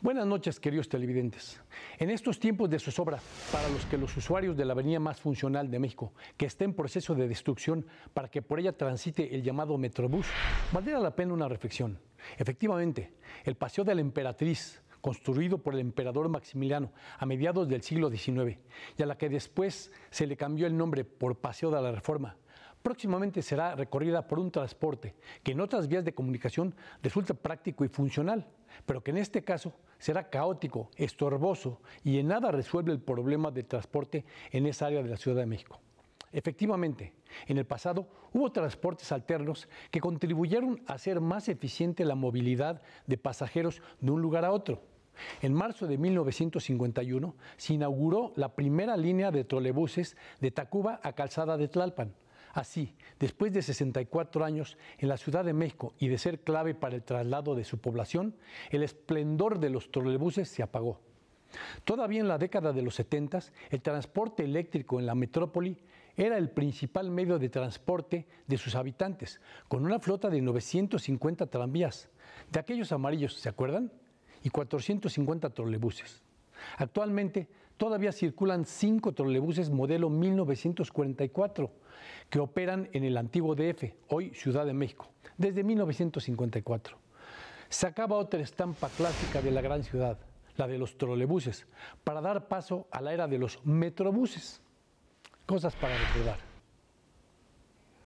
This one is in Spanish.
Buenas noches, queridos televidentes. En estos tiempos de zozobra, para los que los usuarios de la avenida más funcional de México, que está en proceso de destrucción para que por ella transite el llamado Metrobús, valdría la pena una reflexión. Efectivamente, el Paseo de la Emperatriz, construido por el emperador Maximiliano a mediados del siglo XIX, y a la que después se le cambió el nombre por Paseo de la Reforma, próximamente será recorrida por un transporte que en otras vías de comunicación resulta práctico y funcional, pero que en este caso será caótico, estorboso y en nada resuelve el problema de transporte en esa área de la Ciudad de México. Efectivamente, en el pasado hubo transportes alternos que contribuyeron a hacer más eficiente la movilidad de pasajeros de un lugar a otro. En marzo de 1951 se inauguró la primera línea de trolebuses de Tacuba a Calzada de Tlalpan, Así, después de 64 años en la Ciudad de México y de ser clave para el traslado de su población, el esplendor de los trolebuses se apagó. Todavía en la década de los 70, el transporte eléctrico en la metrópoli era el principal medio de transporte de sus habitantes, con una flota de 950 tranvías, de aquellos amarillos, ¿se acuerdan? Y 450 trolebuses. Actualmente todavía circulan cinco trolebuses modelo 1944 que operan en el antiguo DF, hoy Ciudad de México, desde 1954. Sacaba otra estampa clásica de la gran ciudad, la de los trolebuses, para dar paso a la era de los metrobuses. Cosas para recordar.